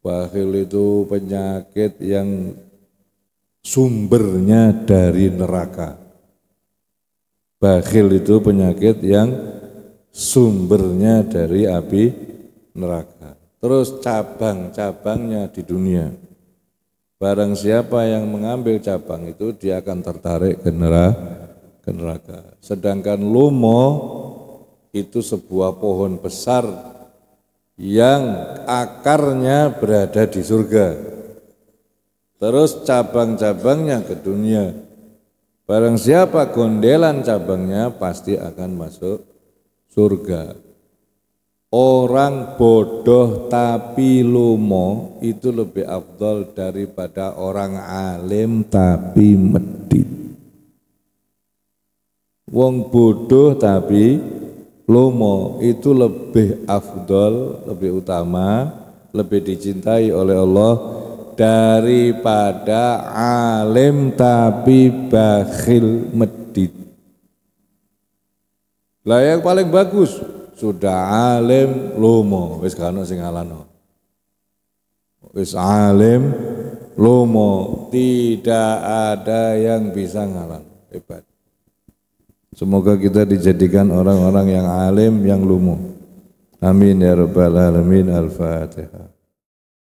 Bakhil itu penyakit yang sumbernya dari neraka. Bakhil itu penyakit yang sumbernya dari api neraka. Terus cabang-cabangnya di dunia. Barang siapa yang mengambil cabang itu dia akan tertarik ke neraka. Sedangkan lomo itu sebuah pohon besar yang akarnya berada di surga. Terus cabang-cabangnya ke dunia. Barang siapa gondelan cabangnya pasti akan masuk surga. Orang bodoh tapi lomo itu lebih afdol daripada orang alim tapi medit. Wong bodoh tapi lomo itu lebih afdol, lebih utama, lebih dicintai oleh Allah daripada alim tapi bakhil medit. Lah yang paling bagus sudah alim lomo wis kano sing alano. Wis alim lomo tidak ada yang bisa ngalan hebat. Semoga kita dijadikan orang-orang yang alim, yang lumuh. Amin ya rabbal alamin. Al-Fatihah.